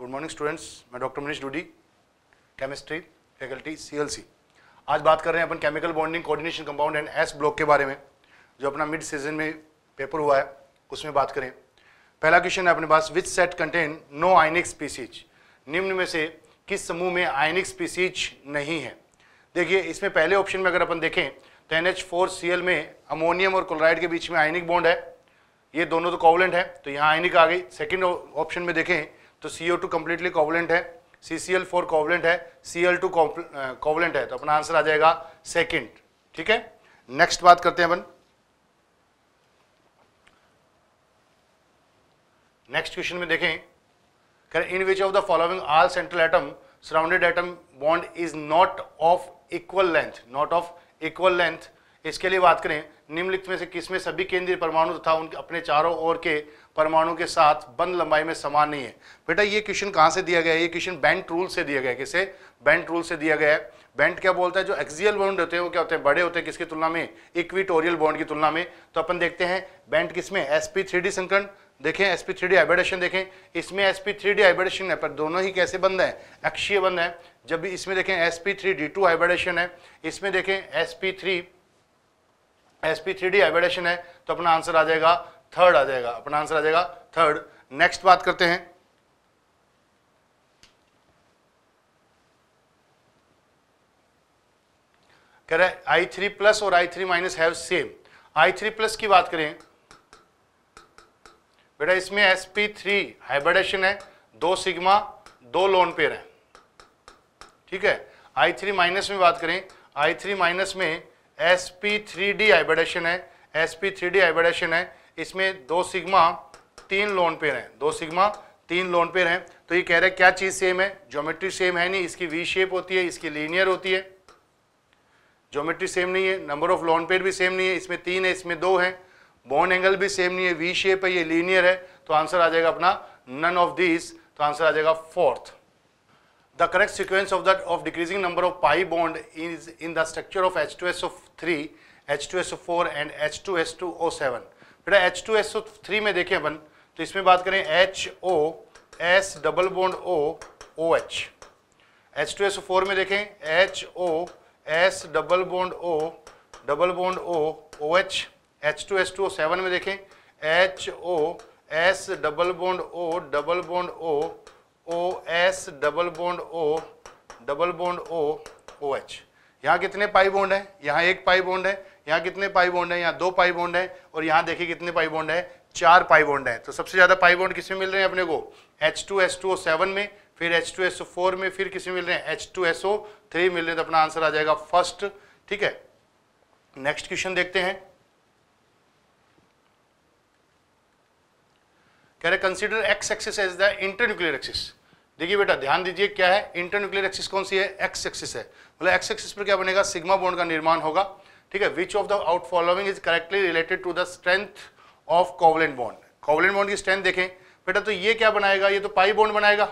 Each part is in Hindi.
गुड मॉर्निंग स्टूडेंट्स मैं doctor Manish Doodi chemistry faculty CLC आज बात कर रहे हैं अपन chemical bonding coordination compound and S block के बारे में जो अपना मिड सीजन में पेपर हुआ है उसमें बात करें पहला क्वेश्चन है अपने पास which set contain no ionic species निम्न में से किस समूह में आयनिक स्पीसीज नहीं है देखिए इसमें पहले ऑप्शन में अगर अपन देखें तो N H four C L में अमोनियम और क्लोराइड के बीच में आयनिक बॉन्ड है ये दोनों तो कॉवलेंट है तो यहाँ आयनिक आ गई सेकेंड ऑप्शन में देखें तो C O two completely covalent है C C L four covalent है सी एल टू कॉवलेंट है तो अपना आंसर आ जाएगा सेकेंड ठीक है नेक्स्ट बात करते हैं अपन नेक्स्ट क्वेश्चन में देखें कर in which of the following all central atom surrounded atom bond is not of equal length not of equal length इसके लिए बात करें निम्नलिखित में से किसमें सभी केंद्रीय परमाणु तथा उनके अपने चारों ओर के परमाणु के साथ बंद लंबाई में समान नहीं है बेटा ये क्वेश्चन कहाँ से दिया गया है ये क्वेश्चन बैंट रूल से दिया गया है किसे बैंट रूल से दिया गया है बैंट क्या बोलता है जो एक्सियल बॉन्ड होते हैं वो क्या होते हैं बड़े होते हैं किसकी तुलना में इक्विटोरियल बॉन्ड की तुलना में तो अपन देखते हैं बेंट किसमें एस पी थ्री डी संकरण देखें S P three D hybridization देखें इसमें S P three D hybridisation है पर दोनों ही कैसे बंद है अक्षीय बंद है जब भी इसमें देखें S P three D two hybridization है इसमें देखें S P three S P three D hybridisation है तो अपना आंसर आ जाएगा थर्ड आ जाएगा अपना आंसर आ जाएगा थर्ड नेक्स्ट बात करते हैं कह रहे आई थ्री प्लस और I three minus have same I three plus की बात करें बेटा इसमें एस पी थ्री हाइब्रिडेशन है दो सिग्मा दो लोन पेयर है ठीक है आई थ्री माइनस में बात करें आई थ्री माइनस में S P three D hybridisation है S P three D hybridisation है इसमें दो सिग्मा तीन लोन पेयर हैं दो सिग्मा तीन लोन पेयर हैं तो ये कह रहे हैं क्या चीज़ सेम है ज्योमेट्री सेम है नहीं इसकी वी शेप होती है इसकी लीनियर होती है ज्योमेट्री सेम नहीं है नंबर ऑफ लोन पेयर भी सेम नहीं है इसमें तीन है इसमें दो है बॉन्ड एंगल भी सेम नहीं है वी शेप है ये लीनियर है तो आंसर आ जाएगा अपना नन ऑफ दिस तो आंसर आ जाएगा fourth the correct sequence of of number pi bond is in the structure of H two S decreasing three H two S is four and H two S two O seven बेटा H two S O three में देखें अपन तो इसमें बात करें H O S double bond O O H H two S O four में देखें H O S double bond O double bond O O H H two S two O seven में देखें H O S double bond O double bond O O S double bond O double bond O O H यहाँ कितने पाई बोंड हैं यहाँ एक पाई बोंड है यहाँ कितने पाई बॉन्ड है यहाँ दो पाई बॉन्ड है और यहाँ देखिए कितने पाई बॉन्ड है चार पाई बॉन्ड है तो सबसे ज़्यादा पाई बॉन्ड किसमें मिल रहे हैं अपने को H two S two O seven में फिर H two S O four में फिर किसमें मिल रहे हैं H two S O three मिल रहे हैं तो अपना आंसर आ जाएगा फर्स्ट ठीक है नेक्स्ट क्वेश्चन देखते हैं कह रहे consider X axis as the inter nuclear axis देखिए बेटा ध्यान दीजिए क्या है इंटर न्यूक्लियर एक्सिस कौन सी है एक्स एक्सिस है मतलब एक्स एक्सिस पर क्या बनेगा सिग्मा बॉन्ड का निर्माण होगा ठीक है which of the out following is correctly related to the strength of covalent bond covalent bond की स्ट्रेंथ देखें बेटा तो ये क्या बनाएगा ये तो पाई बॉन्ड बनाएगा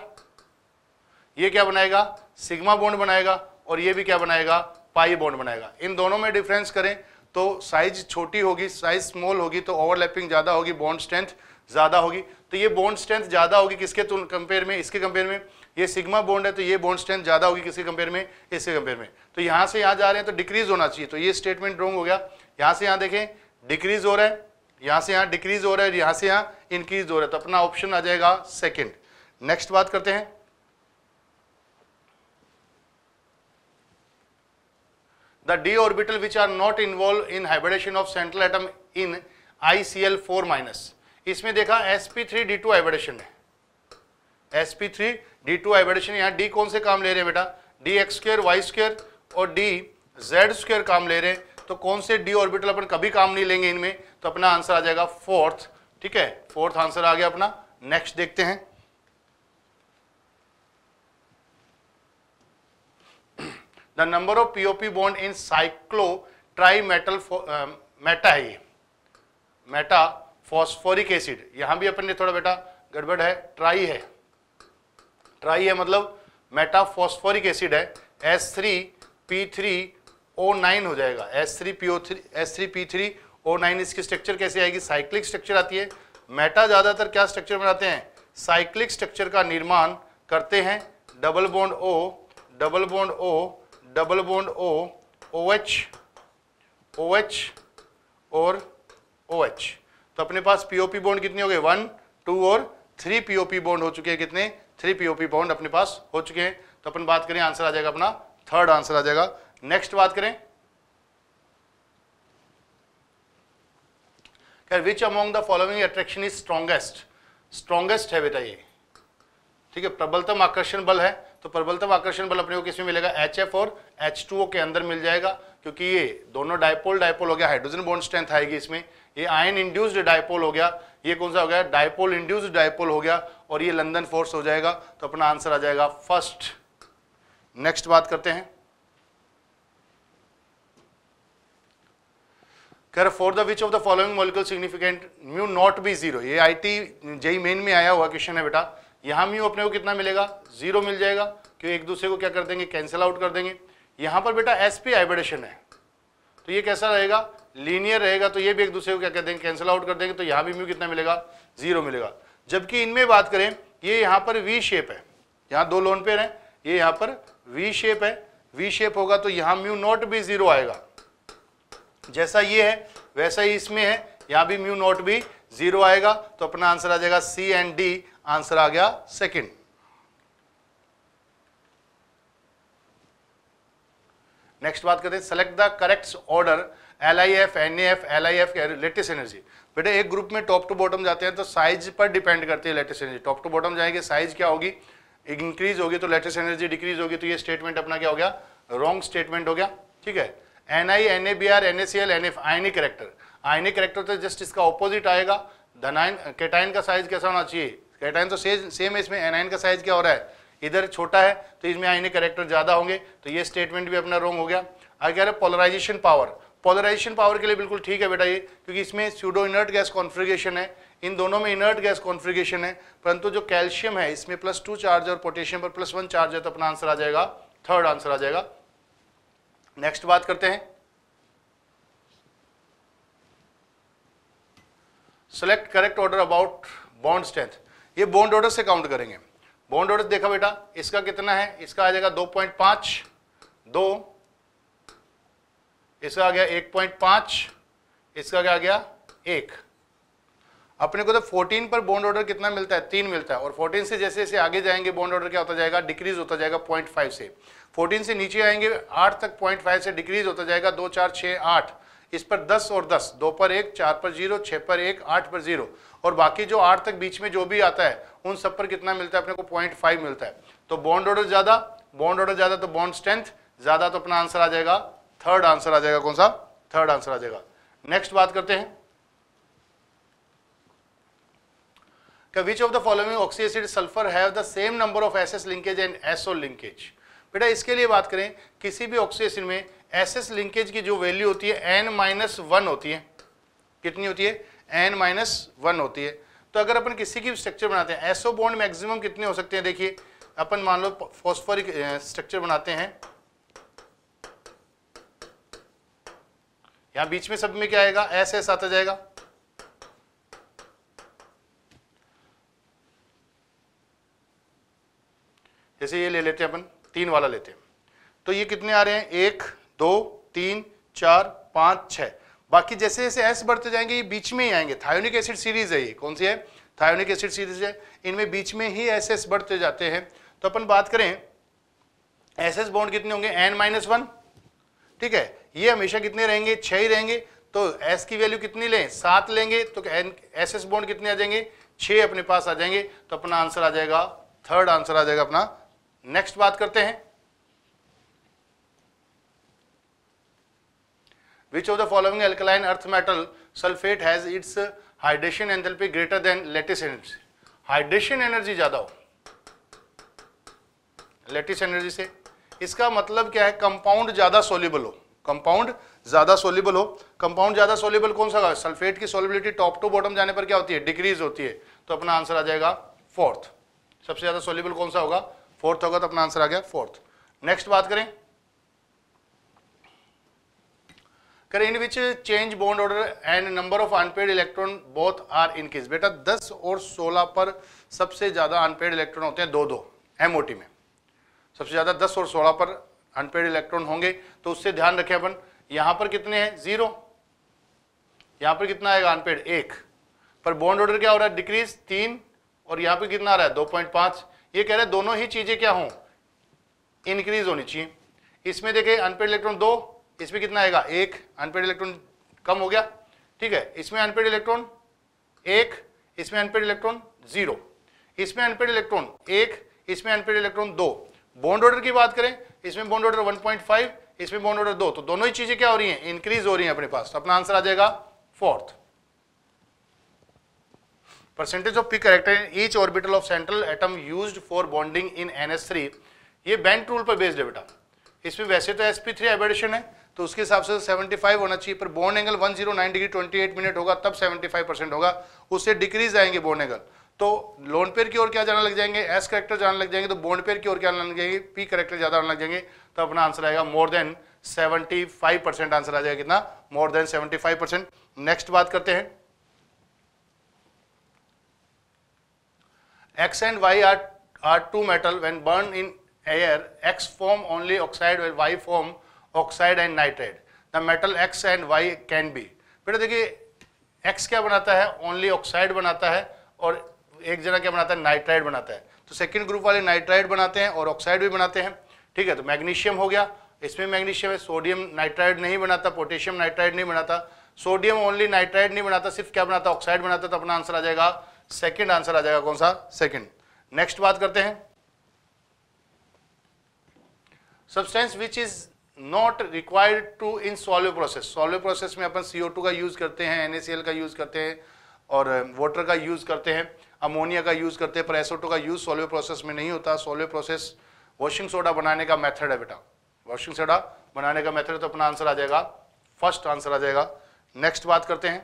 ये क्या बनाएगा सिग्मा बॉन्ड बनाएगा और ये भी क्या बनाएगा पाई बॉन्ड बनाएगा इन दोनों में डिफरेंस करें तो साइज छोटी होगी साइज स्मॉल होगी तो ओवरलैपिंग ज़्यादा होगी बॉन्ड स्ट्रेंथ ज़्यादा होगी तो ये बॉन्ड स्ट्रेंथ ज़्यादा होगी किसके कंपेयर में इसके कंपेयर में ये सिग्मा बॉन्ड है तो ये बॉन्ड स्ट्रेंथ ज़्यादा होगी किसके कंपेयर में इसके कंपेयर में तो यहां से यहां जा रहे हैं तो डिक्रीज होना चाहिए तो ये स्टेटमेंट रॉन्ग हो गया यहां से यहां देखें डिक्रीज हो रहा है यहां से यहां डिक्रीज हो रहा है यहां से यहां इंक्रीज हो रहा है तो अपना ऑप्शन आ जाएगा सेकेंड नेक्स्ट बात करते हैं the the d orbital which are not involved in hybridation of central atom in ICl4- इसमें देखा S P three D two hybridization है S P three D two hybridization यहाँ डी कौन से काम ले रहे हैं बेटा D X square Y square और डी जेड स्क्र काम ले रहे हैं तो कौन से डी ऑर्बिटल अपन कभी काम नहीं लेंगे इनमें तो अपना आंसर आ जाएगा फोर्थ ठीक है फोर्थ आंसर आ गया अपना नेक्स्ट देखते हैं the number of POP bond in cyclo tri metal meta है ये मेटा फॉस्फोरिक एसिड यहां भी अपन ने थोड़ा बेटा गड़बड़ है ट्राई है ट्राई है मतलब मेटाफॉस्फोरिक एसिड है S three P three O nine हो जाएगा S three P O three S three P three O nine इसकी स्ट्रक्चर कैसे आएगी साइक्लिक स्ट्रक्चर आती है मेटा ज़्यादातर क्या स्ट्रक्चर बनाते हैं साइक्लिक स्ट्रक्चर का निर्माण करते हैं double bond O double bond O double bond O O H O H और ओ एच तो अपने पास पीओपी बॉन्ड कितने हो गए वन टू और थ्री पीओपी बॉन्ड हो चुके हैं कितने थ्री पीओपी बॉन्ड अपने पास हो चुके हैं तो अपन बात करें आंसर आ जाएगा अपना थर्ड आंसर आ जाएगा नेक्स्ट बात करें खैर which among the following attraction is strongest strongest है बेटा ये ठीक है प्रबलतम आकर्षण बल है तो प्रबलतम आकर्षण बल अपने को किसमें मिलेगा एच एफ और एच टू ओ के अंदर मिल जाएगा क्योंकि ये दोनों डायपोल डायपोल हो गया हाइड्रोजन बॉन्ड स्ट्रेंथ आएगी इसमें ये आयन इंड्यूस्ड डायपोल हो गया ये कौन सा हो गया डायपोल इंड्यूस्ड डायपोल हो गया और ये लंदन फोर्स हो जाएगा तो अपना आंसर आ जाएगा फर्स्ट नेक्स्ट बात करते हैं कर for the which of the following molecule significant mu not be zero ये आईटी जेई मेन में आया हुआ क्वेश्चन है बेटा यहां म्यू अपने को कितना मिलेगा जीरो मिल जाएगा क्यों एक दूसरे को क्या कर देंगे कैंसिल आउट कर देंगे यहां पर बेटा एसपी हाइब्रिडेशन है तो ये कैसा रहेगा लीनियर रहेगा तो ये भी एक दूसरे को क्या कर देंगे कैंसिल आउट कर देंगे तो यहां भी म्यू कितना मिलेगा जीरो मिलेगा जबकि इनमें बात करें ये यहाँ पर वी शेप है यहाँ दो लोन पेयर हैं ये यहाँ पर वी शेप है वी शेप होगा तो यहाँ म्यू नॉट भी जीरो आएगा जैसा ये है वैसा ही इसमें है यहाँ भी म्यू नॉट भी जीरो आएगा तो अपना आंसर आ जाएगा सी एंड डी आंसर आ गया सेकंड नेक्स्ट बात करते हैं select the correct order L I F N F L I F lattice energy बेटा एक ग्रुप में टॉप टू बॉटम जाते हैं तो साइज पर डिपेंड करती है lattice energy top to bottom जाएंगे साइज क्या होगी इंक्रीज होगी तो लेटेस्ट एनर्जी डिक्रीज होगी तो ये स्टेटमेंट अपना क्या हो गया रॉन्ग स्टेटमेंट हो गया ठीक है N I N A B R N A C L N F ionic character ionic character तो जस्ट इसका ऑपोजिट आएगा धनाइन कैटाइन का साइज कैसा होना चाहिए कैटाइन तो सेम सेम है इसमें एनाइन का साइज क्या हो रहा है इधर छोटा है तो इसमें आयनिक करेक्टर ज़्यादा होंगे तो ये स्टेटमेंट भी अपना रॉन्ग हो गया आगे कह रहे पोलराइजेशन पावर पोलराइजेशन पावर के लिए बिल्कुल ठीक है बेटा ये क्योंकि इसमें स्यूडो इनर्ट गैस कॉन्फ्रिगेशन है इन दोनों में इनर्ट गैस कॉन्फ्रिगेशन है परंतु जो कैल्शियम है इसमें प्लस टू चार्ज और पोटेशियम पर प्लस वन चार्ज है तो अपना आंसर आ जाएगा थर्ड आंसर आ जाएगा नेक्स्ट बात करते हैं select correct order about bond strength ये बॉन्ड ऑर्डर से काउंट करेंगे बॉन्ड ऑर्डर देखा बेटा इसका कितना है इसका आ जाएगा दो पॉइंट पांच दो इसका आ गया एक पॉइंट पांच इसका क्या आ गया एक अपने को तो 14 पर बॉन्ड ऑर्डर कितना मिलता है तीन मिलता है और 14 से जैसे जैसे आगे जाएंगे बॉन्ड ऑर्डर क्या होता जाएगा डिक्रीज होता जाएगा 0.5 से 14 से नीचे आएंगे आठ तक 0.5 से डिक्रीज होता जाएगा दो चार छः आठ इस पर 10 और 10 दो पर एक चार पर जीरो छः पर एक आठ पर जीरो और बाकी जो आठ तक बीच में जो भी आता है उन सब पर कितना मिलता है अपने को पॉइंट फाइव मिलता है तो बॉन्ड ऑर्डर ज़्यादा बॉन्ड ऑर्डर ज़्यादा तो बॉन्ड स्ट्रेंथ ज़्यादा तो अपना आंसर आ जाएगा थर्ड आंसर आ जाएगा कौन सा थर्ड आंसर आ जाएगा नेक्स्ट बात करते हैं which of the following oxy acid sulphur have the same number of S S linkage and SO linkage बेटा इसके लिए बात करें किसी भी ऑक्सी एसिड में एस लिंकेज की जो वैल्यू होती है एन माइनस वन होती है कितनी होती है एन माइनस वन होती है तो अगर अपन किसी की स्ट्रक्चर बनाते हैं एसओ बॉन्ड मैक्सिमम कितने हो सकते हैं देखिए अपन मान लो फॉस्फोरिक स्ट्रक्चर बनाते हैं यहां बीच में सब में क्या आएगा एस एस आता जाएगा जैसे ये ले लेते हैं अपन तीन वाला लेते हैं तो ये कितने आ रहे हैं एक दो तीन चार पांच छ बाकी जैसे जैसे एस बढ़ते जाएंगे ये बीच में ही आएंगे थायोनिक एसिड सीरीज है ये कौन सी है थायोनिक एसिड सीरीज है इनमें बीच में ही एस एस बढ़ते जाते हैं तो अपन बात करें एस एस बॉन्ड कितने होंगे एन माइनस वन ठीक है ये हमेशा कितने रहेंगे छह ही रहेंगे तो एस की वैल्यू कितनी लें सात लेंगे तो एस एस बॉन्ड कितने आ जाएंगे छह अपने पास आ जाएंगे तो अपना आंसर आ जाएगा थर्ड आंसर आ जाएगा अपना नेक्स्ट बात करते हैं which of the following alkaline earth metal sulphate has its hydration enthalpy greater than lattice energy hydration energy ज्यादा हो लेटिस एनर्जी से इसका मतलब क्या है कंपाउंड ज़्यादा सोलिबल हो कंपाउंड ज़्यादा सोलिबल हो कंपाउंड ज़्यादा सोलिबल कौन सा सल्फेट की सोलिबिलिटी टॉप टू बॉटम जाने पर क्या होती है डिक्रीज होती है तो अपना आंसर आ जाएगा फोर्थ सबसे ज़्यादा सोल्यूबल कौन सा होगा फोर्थ होगा तो अपना आंसर आ गया फोर्थ नेक्स्ट बात करें करें in which change bond order and number of unpaired electron both are increase बेटा 10 और 16 पर सबसे ज़्यादा अनपेड इलेक्ट्रॉन होते हैं दो दो एमओटी में सबसे ज़्यादा दस और सोलह पर अनपेड इलेक्ट्रॉन होंगे तो उससे ध्यान रखें अपन यहां पर कितने हैं जीरो यहां पर कितना आएगा अनपेड एक पर बॉन्ड ऑर्डर क्या हो रहा है डिक्रीज तीन और यहां पर कितना आ रहा है दो पॉइंट पांच ये कह रहे हैं दोनों ही चीज़ें क्या हों इंक्रीज होनी चाहिए इसमें देखें अनपेड इलेक्ट्रॉन दो इसमें कितना आएगा एक अनपेड इलेक्ट्रॉन कम हो गया ठीक है इसमें अनपेड इलेक्ट्रॉन एक इसमें अनपेड इलेक्ट्रॉन जीरो इसमें अनपेड इलेक्ट्रॉन एक इसमें अनपेड इलेक्ट्रॉन दो बॉन्ड ऑर्डर की बात करें इसमें बॉन्ड ऑर्डर 1.5 इसमें बॉन्ड ऑर्डर दो तो दोनों ही चीजें क्या हो रही हैं इंक्रीज हो रही हैं अपने पास तो अपना आंसर आ जाएगा fourth percentage of P character in each orbital of central atom use for bonding in N ये बैंड रूल पर बेस्ड है बेटा इसमें वैसे तो एस पी थ्री है तो उसके हिसाब से 75 होना चाहिए पर बॉन्ड एंगल 109 डिग्री 28 मिनट होगा तब 75 परसेंट होगा उससे डिक्रीज आएंगे बॉन्ड एंगल तो लोन पेयर की ओर क्या जाने लग जाएंगे एस करेक्टर जाने लग जाएंगे तो बॉन्ड पेयर की ओर क्या लग जाएंगे पी करेक्टर ज़्यादा आने लग जाएंगे तो अपना आंसर आएगा मोर देन 75 परसेंट आंसर आ जाएगा कितना मोर देन 75 परसेंट नेक्स्ट बात करते हैं X and Y are are two metal when burn in air X form only oxide while y form oxide and nitrate the metal x and y can be बेटा देखिए एक्स क्या बनाता है ओनली ऑक्साइड बनाता है और एक जगह क्या बनाता है नाइट्राइड बनाता है तो सेकेंड ग्रुप वाले नाइट्राइड बनाते हैं और ऑक्साइड भी बनाते हैं ठीक है तो मैग्नीशियम हो गया इसमें मैग्नीशियम है सोडियम नाइट्राइड नहीं बनाता पोटेशियम नाइट्राइड नहीं बनाता सोडियम ओनली नाइट्राइड नहीं बनाता सिर्फ क्या बनाता ऑक्साइड बनाता तो अपना आंसर आ जाएगा सेकेंड आंसर आ जाएगा कौन सा सेकेंड नेक्स्ट बात करते हैं substance which is not required to in Solvay process Solvay process में अपन CO2 का यूज़ करते हैं NaCl का यूज़ करते हैं और वाटर um, का यूज़ करते हैं अमोनिया का यूज़ करते हैं पर एसोटो का यूज़ सोलवे प्रोसेस में नहीं होता सोलवे प्रोसेस वॉशिंग सोडा बनाने का मेथड है बेटा वॉशिंग सोडा बनाने का मेथड तो अपना आंसर आ जाएगा फर्स्ट आंसर आ जाएगा नेक्स्ट बात करते हैं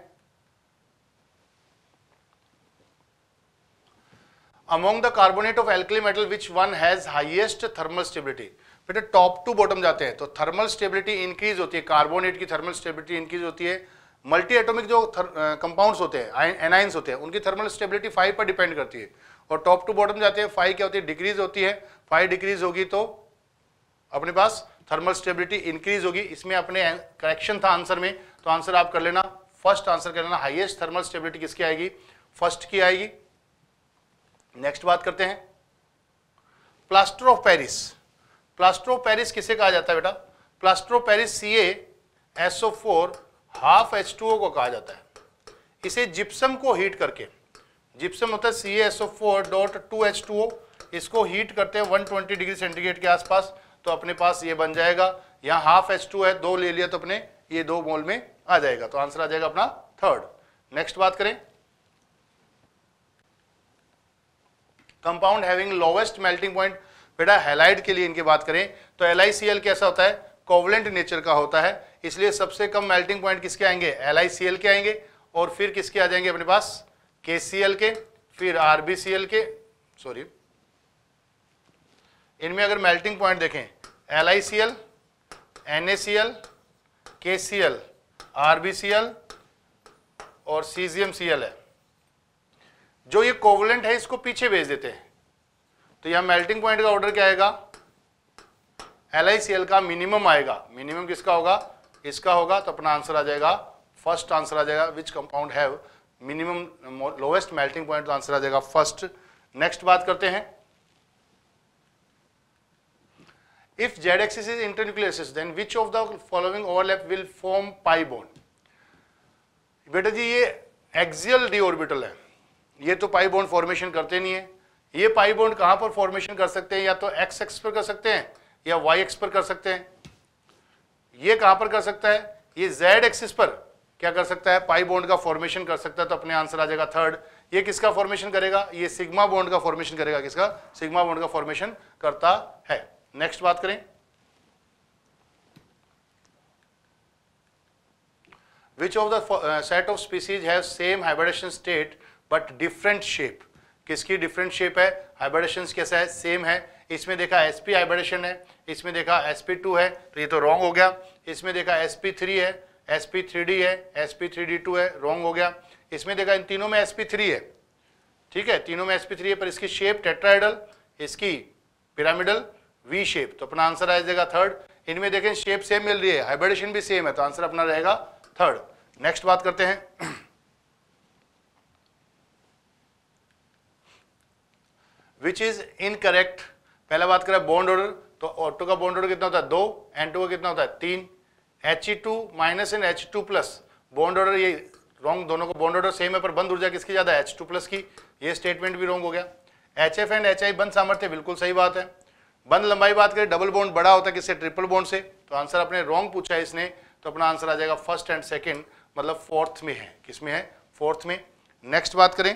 among the carbonate of alkali metal which one has highest thermal stability बेटा टॉप टू बॉटम जाते हैं तो थर्मल स्टेबिलिटी इंक्रीज होती है कार्बोनेट की थर्मल स्टेबिलिटी इंक्रीज होती है मल्टी एटोमिक जो कंपाउंड्स होते हैं एनाइंस होते हैं उनकी थर्मल स्टेबिलिटी फाइव पर डिपेंड करती है और टॉप टू बॉटम जाते हैं फाइव क्या होती है डिक्रीज होती है फाइव डिक्रीज होगी तो अपने पास थर्मल स्टेबिलिटी इंक्रीज होगी इसमें अपने करेक्शन था आंसर में तो आंसर आप कर लेना फर्स्ट आंसर कर लेना हाइएस्ट थर्मल स्टेबिलिटी किसकी आएगी फर्स्ट की आएगी नेक्स्ट बात करते हैं plaster of Paris plaster of Paris किसे कहा जाता है बेटा plaster of Paris C SO four half H two O को कहा जाता है इसे जिप्सम को हीट करके जिप्सम होता है C S O four dot two H two O इसको हीट करते हैं 120 डिग्री सेंटीग्रेड के आसपास तो अपने पास ये बन जाएगा यहाँ हाफ एच टू है दो ले लिया तो अपने ये दो मोल में आ जाएगा तो आंसर आ जाएगा अपना थर्ड नेक्स्ट बात करें compound having lowest melting point बेटा हेलाइड के लिए इनकी बात करें तो एल कैसा होता है कोवलेंट नेचर का होता है इसलिए सबसे कम मेल्टिंग पॉइंट किसके आएंगे एल के आएंगे और फिर किसके आ जाएंगे अपने पास के के फिर आर के सॉरी इनमें अगर मेल्टिंग पॉइंट देखें L I C L N A C L K C L R B C L और C G M C L है जो ये कोवलेंट है इसको पीछे भेज देते हैं तो यहां मेल्टिंग पॉइंट का ऑर्डर क्या आएगा एल आई सी एल का मिनिमम आएगा मिनिमम किसका होगा इसका होगा तो अपना आंसर आ जाएगा फर्स्ट आंसर आ जाएगा which compound have minimum lowest melting point तो आंसर आ जाएगा फर्स्ट नेक्स्ट बात करते हैं if Z axis is internuclear axis then which of the following overlap will form pi bond बेटा जी ये एक्सियल डी ऑर्बिटल है ये तो पाई बॉन्ड फॉर्मेशन करते नहीं है ये पाई बॉन्ड कहां पर फॉर्मेशन कर सकते हैं या तो एक्स एक्स पर कर सकते हैं या वाई एक्स पर कर सकते हैं ये कहां पर कर सकता है ये जेड एक्सिस पर क्या कर सकता है पाई बॉन्ड का फॉर्मेशन कर सकता है तो अपने आंसर आ जाएगा थर्ड ये किसका फॉर्मेशन करेगा ये सिग्मा बॉन्ड का फॉर्मेशन करेगा किसका सिग्मा बॉन्ड का फॉर्मेशन करता है नेक्स्ट बात करें which of the set of species have same hybridisation state but different shape किसकी डिफरेंट शेप है हाइब्रिडेशन कैसा है सेम है इसमें देखा एस पी हाइब्रेशन है इसमें देखा एस पी टू है तो ये तो रॉन्ग हो गया इसमें देखा एस पी थ्री है एस पी थ्री डी है S P three D two है रॉन्ग हो गया इसमें देखा इन तीनों में एस पी थ्री है ठीक है तीनों में एस पी थ्री है पर इसकी शेप टेट्राइडल इसकी पिरामिडल वी शेप तो अपना आंसर आ जाएगा थर्ड इनमें देखें शेप सेम मिल रही है हाइब्रिडेशन भी सेम है तो आंसर अपना रहेगा थर्ड नेक्स्ट बात करते हैं विच इज इनकरेक्ट पहला बात करें बॉन्ड ऑर्डर तो ऑटो का बॉन्ड ऑर्डर कितना होता है दो एन का कितना होता है तीन H E two minus and H two plus bond order ये रॉन्ग दोनों का बॉन्ड ऑर्डर सेम है पर बंद ऊर्जा किसकी ज़्यादा है एच टू प्लस की ये स्टेटमेंट भी रॉन्ग हो गया H F and H I bond सामर्थ्य बिल्कुल सही बात है बंद लंबाई बात करें डबल बॉन्ड बड़ा होता है किससे ट्रिपल बॉन्ड से तो आंसर आपने रॉन्ग पूछा है इसने तो अपना आंसर आ जाएगा फर्स्ट एंड सेकेंड मतलब फोर्थ में है किस में है फोर्थ में नेक्स्ट बात करें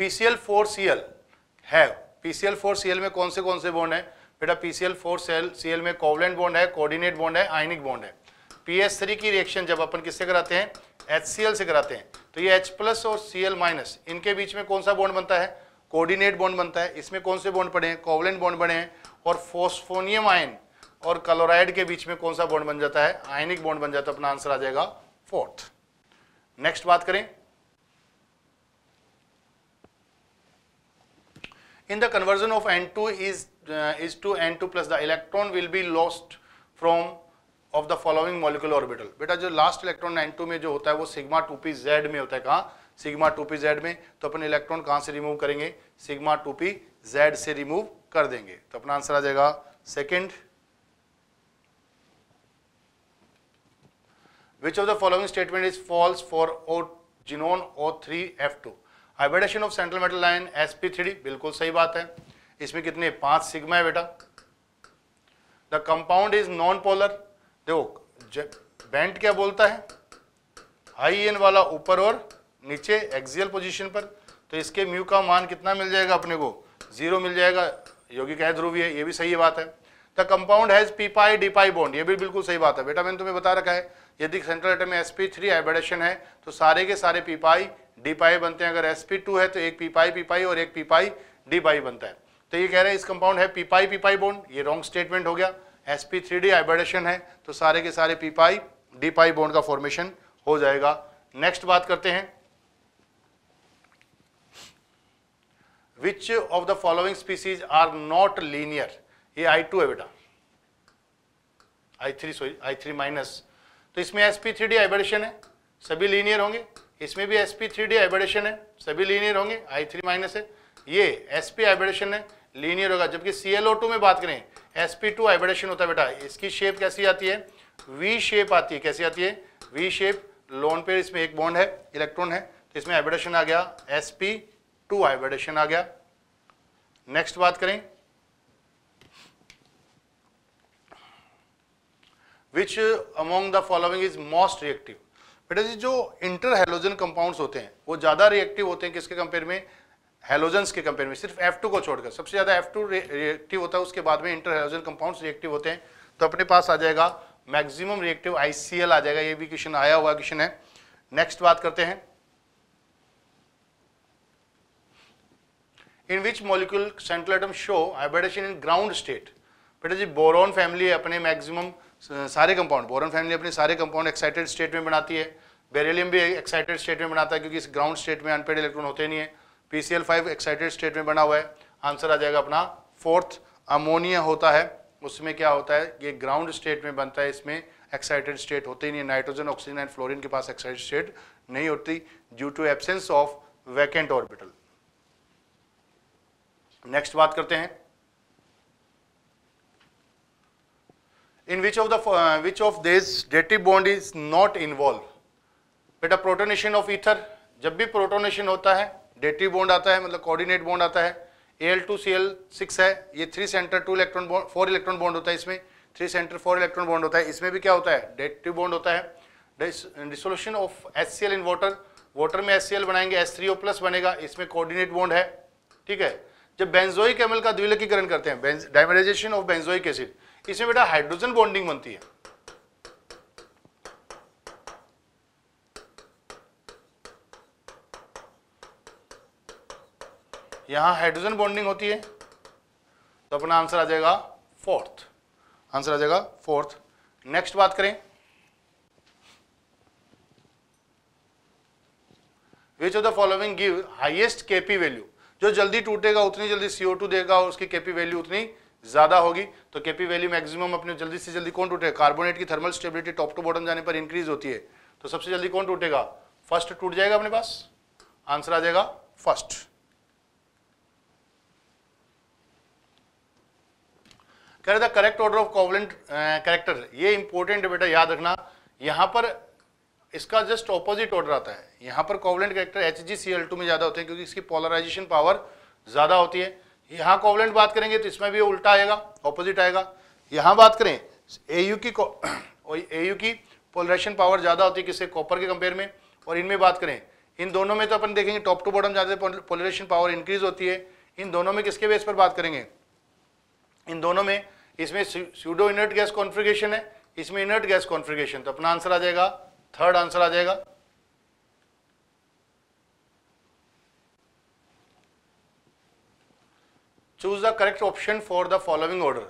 पीसीएल फोर सी एल है पीसीएल फोर सी एल में कौन से कौन से बॉन्ड है बेटा PCL four cell C L में कोवलेंट बॉन्ड है कोऑर्डिनेट बॉन्ड है आयनिक बॉन्ड है पी एस थ्री की रिएक्शन जब अपन किससे कराते हैं एच सी एल से कराते हैं तो ये एच प्लस और सी एल माइनस इनके बीच में कौन सा बॉन्ड बनता है कोऑर्डिनेट बॉन्ड बनता है इसमें कौन से बॉन्ड पड़े हैं कोवलेंट बॉन्ड बने हैं और फोस्फोनियम आयन और क्लोराइड के बीच में कौन सा बॉन्ड बन जाता है आयनिक बॉन्ड बन जाता है तो अपना आंसर आ जाएगा फोर्थ नेक्स्ट बात करें in the conversion of N2 is, uh, is to N2 plus the electron will be lost from of the following molecular orbital बेटा जो लास्ट इलेक्ट्रॉन नाइन टू में जो होता है वो सिग्मा टू पी जेड में होता है कहाँ सिग्मा टू पी जेड में तो अपन इलेक्ट्रॉन कहाँ से रिमूव करेंगे सिग्मा टू पी जेड से रिमूव कर देंगे तो अपना आंसर आ जाएगा second which of the following statement is false for O xenon O three F two hybridisation of central metal line S P three बिल्कुल सही बात है इसमें कितने पांच सिग्मा है बेटा the compound is non polar देखो बेंट क्या बोलता है हाई एन वाला ऊपर और नीचे एक्सियल पोजीशन पर तो इसके म्यू का मान कितना मिल जाएगा अपने को जीरो मिल जाएगा योगी कह ध्रुवीय ये भी सही बात है the compound has P pi D pi bond ये भी बिल्कुल सही बात है बेटा मैंने तुम्हें बता रखा है यदि सेंट्रल एटम में एस पी थ्री हाइब्रिडेशन है तो सारे के सारे पी पाई डी पाई बनते हैं अगर एस पी टू है तो एक पी पाई पी पाई और एक पी पाई डी पाई बनता है तो ये कह रहे हैं इस कंपाउंड है पी पाई पी पाई ये रॉन्ग स्टेटमेंट हो गया S P three D hybridisation है तो सारे के सारे P pi D pi bond का फॉर्मेशन हो जाएगा नेक्स्ट बात करते हैं which of the following species are not linear ये आई टू है बेटा I three sorry I three minus तो इसमें S P three D hybridisation है सभी लीनियर होंगे इसमें भी S P three D hybridisation है सभी लीनियर होंगे आई थ्री माइनस है ये एस पी हाइब्रिडेशन है लीनियर होगा जबकि सी एल ओ टू में बात करें एस पी टू हाइब्रिडेशन होता है बेटा इसकी शेप कैसी आती है वी शेप आती है कैसी आती है वी शेप लोन पेयर इसमें एक बॉन्ड है इलेक्ट्रॉन है तो इसमें हाइब्रिडेशन आ गया एस पी टू हाइब्रिडेशन आ गया नेक्स्ट बात करें which among the following is most reactive बेटा जी जो इंटर हेलोजन कंपाउंड्स होते हैं वो ज़्यादा रिएक्टिव होते हैं किसके कंपेयर में हेलोजन्स के कंपेयर में सिर्फ F2 को छोड़कर सबसे ज़्यादा F2 रिएक्टिव होता है उसके बाद में इंटर हेलोजन कंपाउंड्स रिएक्टिव होते हैं तो अपने पास आ जाएगा मैक्सिमम रिएक्टिव आईसीएल आ जाएगा ये भी क्वेश्चन आया हुआ क्वेश्चन है नेक्स्ट बात करते हैं इन which molecule central atom show hybridisation in ground state बेटा जी बोरोन फैमिली अपने मैक्सिमम सारे कंपाउंड बोरन फैमिली अपने सारे कंपाउंड एक्साइटेड स्टेट में बनाती है बेरेलियम भी एक्साइटेड स्टेट में बनाता है क्योंकि इस ग्राउंड स्टेट में अनपेड इलेक्ट्रॉन होते नहीं है P C L five excited state में बना हुआ है आंसर आ जाएगा अपना फोर्थ अमोनिया होता है उसमें क्या होता है ये ग्राउंड स्टेट में बनता है इसमें एक्साइटेड स्टेट होते ही नहीं नाइट्रोजन ऑक्सीजन एंड फ्लोरिन के पास एक्साइटेड स्टेट नहीं होती due to absence of vacant orbital next बात करते हैं in which of the uh, which of these dirty bond is not involved बेटा प्रोटोनेशन ऑफ ether जब भी प्रोटोनेशन होता है डेटिव बॉन्ड आता है मतलब coordinate बॉन्ड आता है L two C L six है ये three centre two electron bond four electron bond होता है इसमें three centre four electron bond होता है इसमें भी क्या होता है डेटिव बॉन्ड होता है dissolution of H C L in water में एस सी एल बनाएंगे एस थ्री ओ प्लस बनेगा इसमें कोऑर्डिनेट बॉन्ड है ठीक है जब बेंजोइक एमल का द्विलकीकरण करते हैं डायमराइजेशन ऑफ बेंजोइक एसिड इसमें बेटा हाइड्रोजन बॉन्डिंग बनती है यहां हाइड्रोजन बॉन्डिंग होती है तो अपना आंसर आ जाएगा फोर्थ आंसर आ जाएगा फोर्थ नेक्स्ट बात करें which of the following give highest KP value जो जल्दी टूटेगा उतनी जल्दी सीओ टू देगा और उसकी केपी वैल्यू उतनी ज़्यादा होगी तो केपी वैल्यू मैक्सिमम अपने जल्दी से जल्दी कौन टूटेगा कार्बोनेट की thermal stability top to bottom जाने पर इंक्रीज होती है तो सबसे जल्दी कौन टूटेगा फर्स्ट टूट जाएगा अपने पास आंसर आ जाएगा फर्स्ट कह रहे थे correct order of covalent character ये इंपॉर्टेंट है बेटा याद रखना यहां पर इसका जस्ट ऑपोजिट ऑर्डर आता है यहां पर कॉवलेंट करेक्टर एच में ज़्यादा होते हैं क्योंकि इसकी पोलराइजेशन पावर ज़्यादा होती है यहाँ कोवलेंट बात करेंगे तो इसमें भी उल्टा आएगा ऑपोजिट आएगा यहाँ बात करें ए यू की ए यू की पोलराइजेशन पावर ज़्यादा होती है किसे कॉपर के कंपेयर में और इनमें बात करें इन दोनों में तो अपन देखेंगे टॉप टू बॉटम ज्यादा हैं पोलराइजेशन पावर इंक्रीज होती है इन दोनों में किसके बेस पर बात करेंगे इन दोनों में इसमें स्यूडो इनर्ट गैस कॉन्फ्रिगेशन है इसमें इनर्ट गैस कॉन्फ्रिगेशन तो अपना आंसर आ जाएगा थर्ड आंसर आ जाएगा choose the correct option for the following order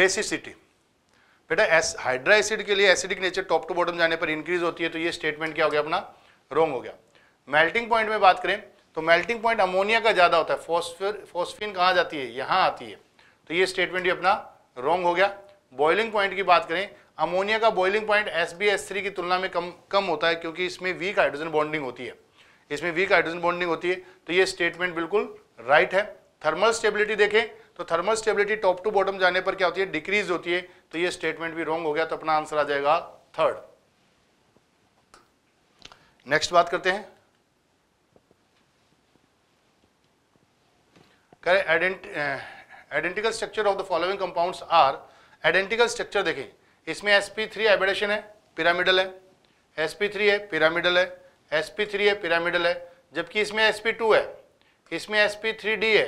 basicity बेटा एस हाइड्रा एसिड के लिए acidic nature top to bottom जाने पर इंक्रीज होती है तो ये स्टेटमेंट क्या हो गया अपना रॉन्ग हो गया मेल्टिंग पॉइंट में बात करें तो मेल्टिंग पॉइंट अमोनिया का ज़्यादा होता है फॉस्फिर फॉस्फिन कहाँ जाती है यहाँ आती है तो ये स्टेटमेंट भी अपना रॉन्ग हो गया बॉइलिंग पॉइंट की बात करें अमोनिया का boiling point S B S three की तुलना में कम कम होता है क्योंकि इसमें वीक हाइड्रोजन बॉन्डिंग होती है इसमें वीक हाइड्रोजन बॉन्डिंग होती है तो ये स्टेटमेंट बिल्कुल राइट है थर्मल स्टेबिलिटी देखें तो thermal stability top to bottom जाने पर क्या होती है डिक्रीज होती है तो ये स्टेटमेंट भी रॉन्ग हो गया तो अपना आंसर आ जाएगा थर्ड नेक्स्ट बात करते हैं करें identical structure of the following compounds are identical structure देखें इसमें sp3 एबिडेशन है पिरामिडल है sp3 है पिरामिडल है sp3 है पिरामिडल है जबकि इसमें sp2 है इसमें sp3d है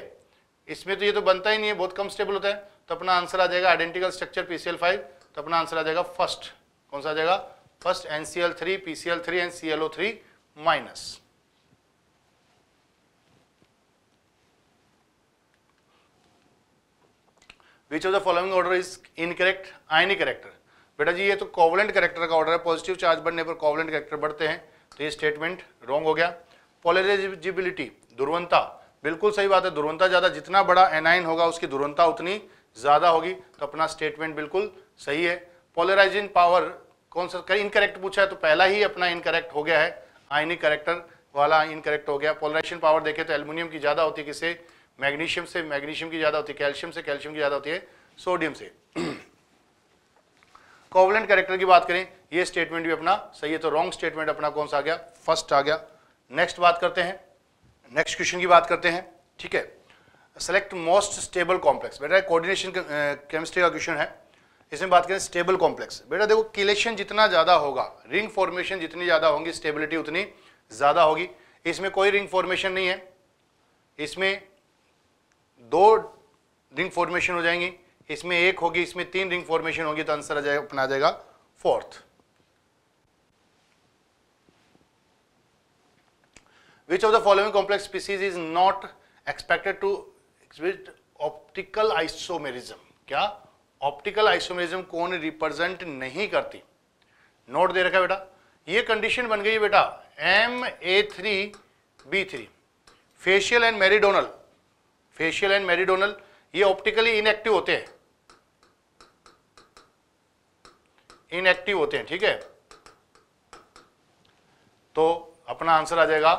इसमें तो ये तो बनता ही नहीं है बहुत कम स्टेबल होता है तो अपना आंसर आ जाएगा आइडेंटिकल स्ट्रक्चर पीसीएल फाइव तो अपना आंसर आ जाएगा फर्स्ट कौन सा आ जाएगा first NCL three PCL three and O three minus which of the following order is incorrect ionic character बेटा जी ये तो कॉवलेंट करेक्टर का ऑर्डर है पॉजिटिव चार्ज बढ़ने पर कॉवलेंट करेक्टर बढ़ते हैं तो ये स्टेटमेंट रॉन्ग हो गया पॉलिजिबिलिटी दुर्वंता बिल्कुल सही बात है दुरंता ज़्यादा जितना बड़ा एनाइन होगा उसकी दुरंता उतनी ज़्यादा होगी तो अपना स्टेटमेंट बिल्कुल सही है पोलराइजिंग पावर कौन सा इनकरेक्ट पूछा है तो पहला ही अपना इनकरेक्ट हो गया है आयनिक करेक्टर वाला इनकरेक्ट हो गया पोलराइजेशन पावर देखें तो एल्यूमिनियम की ज़्यादा होती है किससे मैग्नीशियम से मैग्नीशियम की ज़्यादा होती है कैल्शियम से कैल्शियम की ज़्यादा होती है सोडियम से कोवलेंट करेक्टर की बात करें यह स्टेटमेंट भी अपना सही है तो रॉन्ग स्टेटमेंट अपना कौन सा आ गया फर्स्ट आ गया नेक्स्ट बात करते हैं नेक्स्ट क्वेश्चन की बात करते हैं ठीक है सेलेक्ट मोस्ट स्टेबल कॉम्प्लेक्स बेटा कोऑर्डिनेशन केमिस्ट्री का क्वेश्चन है इसमें बात करें स्टेबल कॉम्प्लेक्स बेटा देखो किलेशन जितना ज़्यादा होगा रिंग फॉर्मेशन जितनी ज़्यादा होगी स्टेबिलिटी उतनी ज़्यादा होगी इसमें कोई रिंग फॉर्मेशन नहीं है इसमें दो रिंग फॉर्मेशन हो जाएंगी इसमें एक होगी इसमें तीन रिंग फॉर्मेशन होगी तो आंसर आ जाएगा अपना आ जाएगा fourth Which of the following complex species is not expected to exhibit optical isomerism क्या ऑप्टिकल आइसोमेरिज्म कौन रिप्रेजेंट नहीं करती नोट दे रखा बेटा ये कंडीशन बन गई है बेटा M A three B three facial and meridional facial and meridional ये ऑप्टिकली इनएक्टिव होते हैं इनएक्टिव होते हैं ठीक है तो अपना आंसर आ जाएगा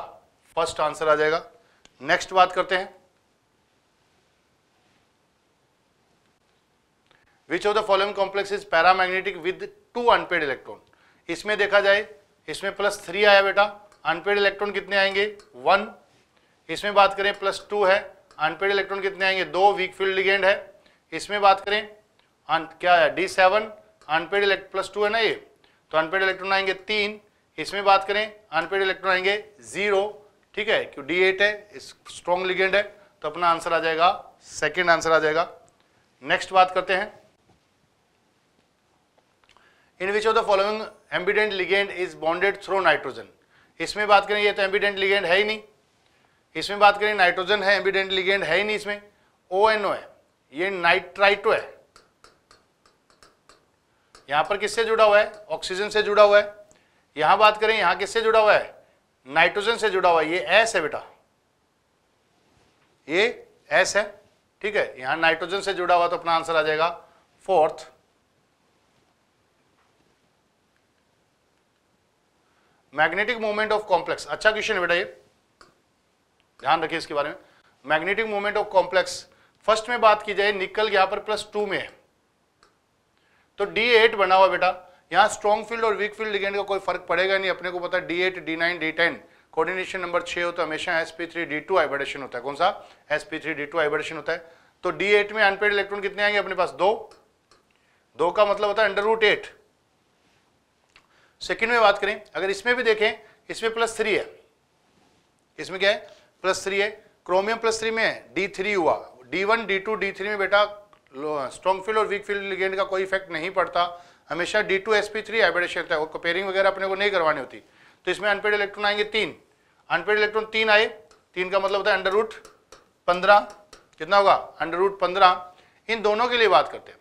फर्स्ट आंसर आ जाएगा नेक्स्ट बात करते हैं which of the following complex is paramagnetic with two unpaired electron इसमें देखा जाए इसमें प्लस थ्री आया बेटा अनपेड इलेक्ट्रॉन कितने आएंगे वन इसमें बात करें प्लस टू है अनपेड इलेक्ट्रॉन कितने आएंगे दो वीक फील्ड लिगेंड है इसमें बात करें अन क्या है D seven unpaired electron plus two है ना ये तो अनपेड इलेक्ट्रॉन आएंगे तीन इसमें बात करें अनपेड इलेक्ट्रॉन आएंगे जीरो ठीक है क्यों डी एट है स्ट्रॉन्ग लिगेंड है तो अपना आंसर आ जाएगा सेकेंड आंसर आ जाएगा नेक्स्ट बात करते हैं इन which of the following ambident ligand is bonded through nitrogen इसमें बात करें ये तो एम्बिडेंट लिगेंड है ही नहीं इसमें बात करें नाइट्रोजन है एम्बिडेंट लिगेंड है ही नहीं इसमें ओ एन ओ है ये नाइट्राइटो है यहां पर किससे जुड़ा हुआ है ऑक्सीजन से जुड़ा हुआ है यहां बात करें यहां किससे जुड़ा हुआ है नाइट्रोजन से जुड़ा हुआ ये एस है बेटा ये एस है ठीक है यहां नाइट्रोजन से जुड़ा हुआ तो अपना आंसर आ जाएगा fourth magnetic movement of complex अच्छा क्वेश्चन है बेटा ये ध्यान रखिए इसके बारे में magnetic movement of complex first में बात की जाए निकल यहां पर प्लस टू में है तो डी एट बना हुआ बेटा यहाँ स्ट्रॉन्ग फील्ड और वीक फील्ड लिगेंड का कोई फर्क पड़ेगा नहीं अपने को पता D eight D nine D ten coordination number छः हो तो हमेशा S P three D two hybridization होता है कौन सा S P three D two hybridization होता है तो डी एट में अनपेड इलेक्ट्रॉन कितने आएंगे अपने पास दो दो का मतलब होता है अंडर रूट एट सेकेंड में बात करें अगर इसमें भी देखें इसमें प्लस थ्री है इसमें क्या है प्लस थ्री है क्रोमियम प्लस थ्री में है डी थ्री हुआ D one D two D three में बेटा स्ट्रॉन्ग फील्ड और वीक फील्ड लिगेंड का कोई इफेक्ट नहीं पड़ता हमेशा D two S P three hybridization होता है और पेयरिंग वगैरह अपने को नहीं करवानी होती तो इसमें अनपेड इलेक्ट्रॉन आएंगे तीन अनपेड इलेक्ट्रॉन तीन आए तीन का मतलब होता है अंडर रूट पंद्रह कितना होगा अंडर रूट पंद्रह इन दोनों के लिए बात करते हैं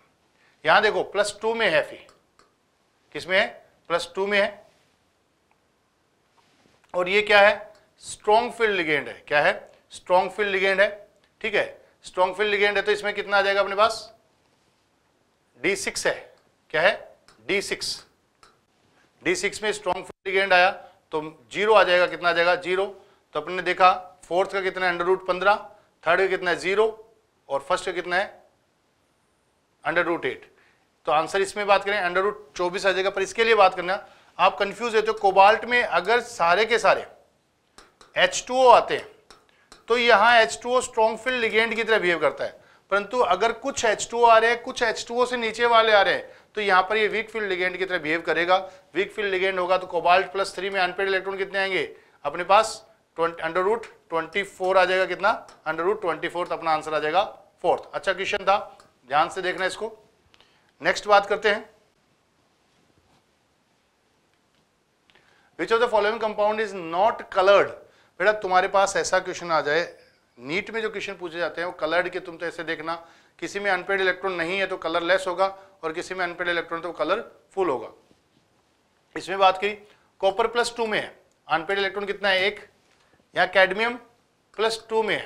यहाँ देखो प्लस टू में है फी किसमें है प्लस टू में है और ये क्या है स्ट्रॉन्ग फील्ड लिगेंड है क्या है स्ट्रॉन्ग फील्ड लिगेंड है ठीक है स्ट्रॉन्ग फील्ड लिगेंड है तो इसमें कितना आ जाएगा अपने पास डी सिक्स है क्या है D6 D6 में स्ट्रॉन्ग फ्री लिगेंड आया तो जीरो आ जाएगा कितना आ जाएगा जीरो तो अपने देखा फोर्थ का कितना है अंडर रूट पंद्रह थर्ड का कितना है जीरो और फर्स्ट का कितना है अंडर रूट एट तो आंसर इसमें बात करें अंडर रूट चौबीस आ जाएगा पर इसके लिए बात करना आप कंफ्यूज रहते हो कोबाल्ट में अगर सारे के सारे H2O आते हैं तो यहां H two O strong field ligand की तरह बिहेव करता है परंतु अगर कुछ H2O आ रहे हैं कुछ H2O से नीचे वाले आ रहे हैं तो यहाँ पर ये वीक फील्ड लिगेंड की तरह बिहेव करेगा वीक फील्ड लिगेंड होगा तो कोबाल्ट प्लस थ्री में अनपेड इलेक्ट्रॉन कितने आएंगे अपने पास अंडर रूट ट्वेंटी फोर आ जाएगा कितना अंडर रूट ट्वेंटी फोर्थ अपना आंसर आ जाएगा फोर्थ अच्छा क्वेश्चन था ध्यान से देखना इसको नेक्स्ट बात करते हैं which of the following compound is not coloured बेटा तुम्हारे पास ऐसा क्वेश्चन आ जाए नीट में जो क्वेश्चन पूछे जाते हैं वो कलर्ड के तुम तो ऐसे देखना किसी में अनपेड इलेक्ट्रॉन नहीं है तो कलर लेस होगा और किसी में अनपेड इलेक्ट्रॉन तो कलर फुल होगा इसमें बात की कॉपर प्लस टू में है अनपेड इलेक्ट्रॉन कितना है एक यहाँ कैडमियम प्लस टू में है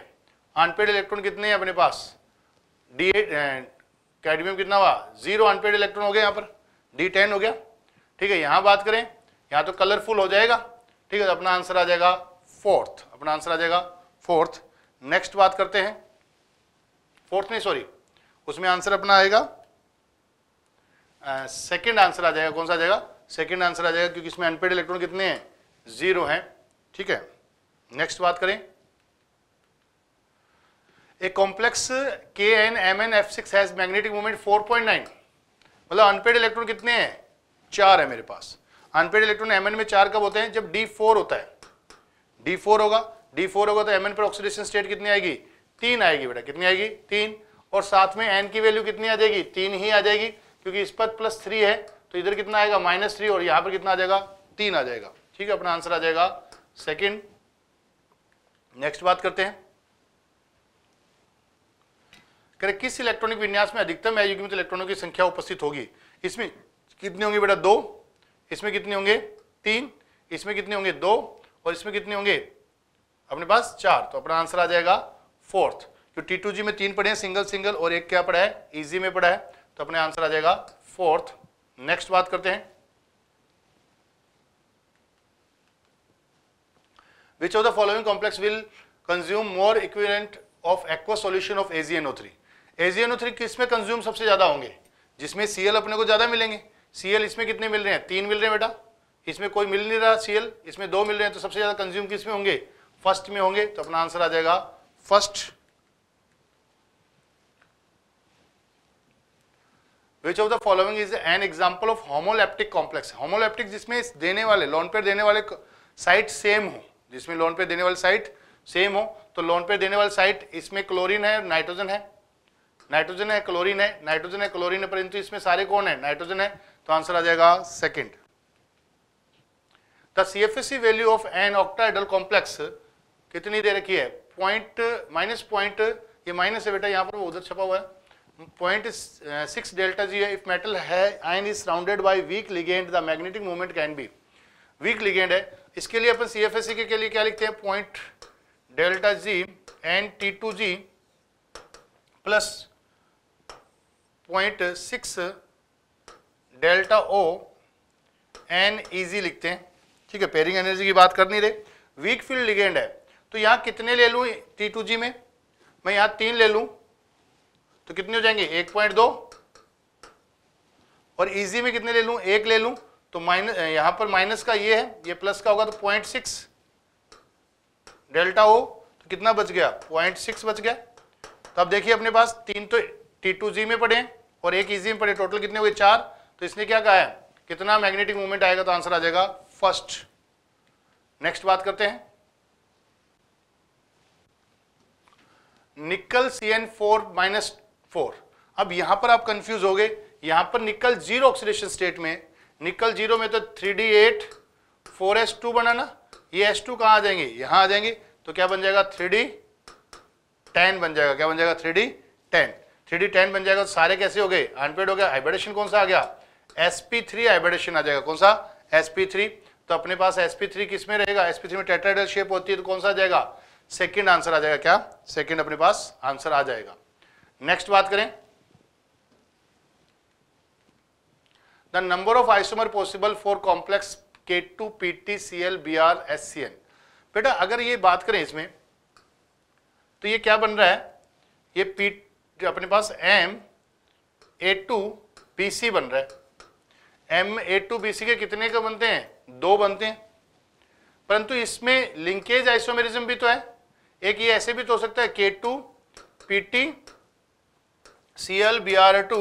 अनपेड इलेक्ट्रॉन कितने हैं अपने पास डी कैडमियम कितना हुआ जीरो अनपेड इलेक्ट्रॉन हो गया यहाँ पर डी टेन हो गया ठीक है यहाँ बात करें यहाँ तो कलरफुल हो जाएगा ठीक है तो अपना आंसर आ जाएगा फोर्थ अपना आंसर आ जाएगा फोर्थ नेक्स्ट बात करते हैं फोर्थ नहीं सॉरी उसमें आंसर अपना आएगा सेकेंड uh, आंसर आ जाएगा कौन सा आ जाएगा सेकेंड आंसर आ जाएगा क्योंकि इसमें अनपेड इलेक्ट्रॉन कितने हैं जीरो हैं ठीक है नेक्स्ट बात करें A complex K N M N F six has magnetic moment four point nine मतलब अनपेड इलेक्ट्रॉन कितने हैं चार है मेरे पास अनपेड इलेक्ट्रॉन एम एन में चार कब होते हैं जब डी फोर होता है डी फोर होगा डी फोर होगा तो एम एन पर ऑक्सीडेशन स्टेट कितनी आएगी तीन आएगी बेटा कितनी आएगी तीन और साथ में एन की वैल्यू कितनी आ जाएगी तीन ही आ जाएगी क्योंकि इस पर प्लस थ्री है तो इधर कितना आएगा माइनस थ्री और यहां पर कितना आ जाएगा तीन आ जाएगा ठीक है अपना आंसर आ जाएगा सेकेंड नेक्स्ट बात करते हैं करें किस इलेक्ट्रॉनिक विन्यास में अधिकतम अयुग्मित इलेक्ट्रॉनों की संख्या उपस्थित होगी इसमें कितने होंगे बेटा दो इसमें कितने होंगे तीन इसमें कितने होंगे दो और इसमें कितने होंगे अपने पास चार तो अपना आंसर आ जाएगा फोर्थ जो टी में तीन पढ़े हैं सिंगल सिंगल और एक क्या पढ़ा है इजी में पढ़ा है तो अपने आंसर आ जाएगा फोर्थ नेक्स्ट बात करते हैं which of the following complex will consume more equivalent of aqueous solution of AgNO3 AgNO3 किस में कंज्यूम सबसे ज्यादा होंगे जिसमें सीएल अपने को ज्यादा मिलेंगे सीएल इसमें कितने मिल रहे हैं तीन मिल रहे हैं बेटा इसमें कोई मिल नहीं रहा सीएल इसमें दो मिल रहे हैं तो सबसे ज्यादा कंज्यूम किस में होंगे फर्स्ट में होंगे तो अपना आंसर आ जाएगा first which of the following is an example of homoleptic complex homoleptic जिसमें देने वाले लोन पे देने वाले साइट सेम हो जिसमें लोन पे देने वाले साइट सेम हो तो लोन पे देने वाले साइट इसमें क्लोरीन है नाइट्रोजन है नाइट्रोजन है क्लोरीन है नाइट्रोजन है क्लोरीन है परंतु इसमें सारे कौन है नाइट्रोजन है तो आंसर आ जाएगा second the C F S C value of an octahedral complex कितनी दे रखी है पॉइंट माइनस पॉइंट ये माइनस है बेटा यहाँ पर वो उधर छपा हुआ है point six delta G if metal है ion is surrounded by weak ligand the magnetic movement can be weak ligand है इसके लिए अपन सी एफ एस के लिए क्या लिखते हैं point delta G N T two G plus point six delta O N E G लिखते हैं ठीक है पेरिंग एनर्जी की बात करनी रही वीक फील्ड लिगेंड है तो यहाँ कितने ले लूँ टी टू जी में मैं यहाँ तीन ले लूँ तो कितने हो जाएंगे एक पॉइंट दो और इजी में कितने ले लूँ एक ले लूँ तो माइनस यहां पर माइनस का ये है ये प्लस का होगा तो पॉइंट सिक्स डेल्टा ओ तो कितना बच गया पॉइंट सिक्स बच गया तो अब देखिए अपने पास तीन तो टी टू जी में पड़े और एक इजी में पड़े टोटल कितने हुए चार तो इसने क्या कहा है कितना मैग्नेटिक मूवमेंट आएगा तो आंसर आ जाएगा फर्स्ट नेक्स्ट बात करते हैं nickel C N four minus four अब यहां पर आप कंफ्यूज हो गए यहां पर निकल जीरो ऑक्सीडेशन स्टेट में निकल जीरो में तो three D eight four S two बना ना ये एस टू कहाँ आ जाएंगे यहां आ जाएंगे तो क्या बन जाएगा थ्री डी टेन बन जाएगा क्या बन जाएगा three D ten three D ten बन जाएगा तो सारे कैसे हो गए अनपेड हो गया हाइब्रिडेशन कौन सा आ गया एस पी थ्री हाइब्रिडेशन आ जाएगा कौन सा एस पी थ्री तो अपने पास एस पी थ्री किस में रहेगा एस पी थ्री में टेट्राइडल शेप होती है तो कौन सा आ जाएगा सेकेंड आंसर आ जाएगा क्या सेकेंड अपने पास आंसर आ जाएगा नेक्स्ट बात करें the number of isomer possible for complex K two P T C L B R S C N बेटा अगर ये बात करें इसमें तो ये क्या बन रहा है ये पी जो अपने पास M A two B C बन रहा है M A two B C के कितने का बनते हैं दो बनते हैं परंतु इसमें लिंकेज आइसोमेरिज्म भी तो है एक ये ऐसे भी तो हो सकता है के two P T ClBr2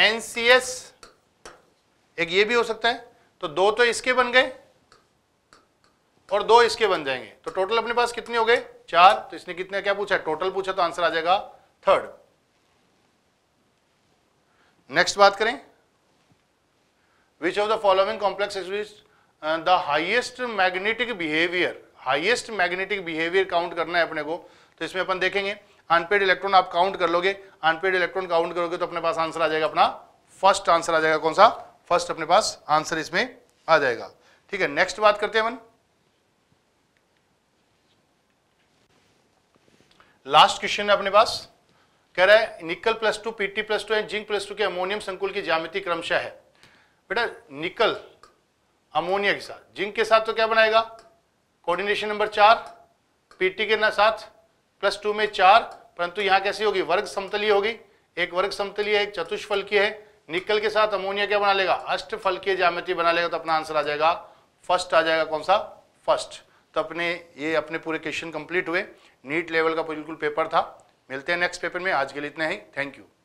NCS एक ये भी हो सकता है तो दो तो इसके बन गए और दो इसके बन जाएंगे तो टोटल अपने पास कितने हो गए चार तो इसने कितने क्या पूछा टोटल पूछा तो आंसर आ जाएगा थर्ड नेक्स्ट बात करें which of the following complex is the highest magnetic behaviour highest magnetic behaviour count करना है अपने को तो इसमें अपन देखेंगे अनपेड इलेक्ट्रॉन आप काउंट कर लोगे अनपेड इलेक्ट्रॉन काउंट करोगे तो अपने पास आंसर आ जाएगा अपना फर्स्ट आंसर आ जाएगा कौन सा फर्स्ट अपने पास आंसर इसमें आ जाएगा ठीक है नेक्स्ट बात करते हैं मन लास्ट क्वेश्चन है अपने पास कह रहा है nickel plus two PT plus two and zinc plus two के अमोनियम संकुल की ज्यामिति क्रमशः है बेटा निकल अमोनिया के साथ जिंक के साथ तो क्या बनाएगा कोऑर्डिनेशन नंबर चार पीटी के ना साथ प्लस टू में चार परंतु यहाँ कैसी होगी वर्ग समतली होगी एक वर्ग समतली है एक की है निकल के साथ अमोनिया क्या बना लेगा अष्ट फल की ज्यामिति बना लेगा तो अपना आंसर आ जाएगा फर्स्ट आ जाएगा कौन सा फर्स्ट तो अपने ये अपने पूरे क्वेश्चन कंप्लीट हुए नीट लेवल का बिल्कुल पेपर था मिलते हैं नेक्स्ट पेपर में आज के लिए इतना ही थैंक यू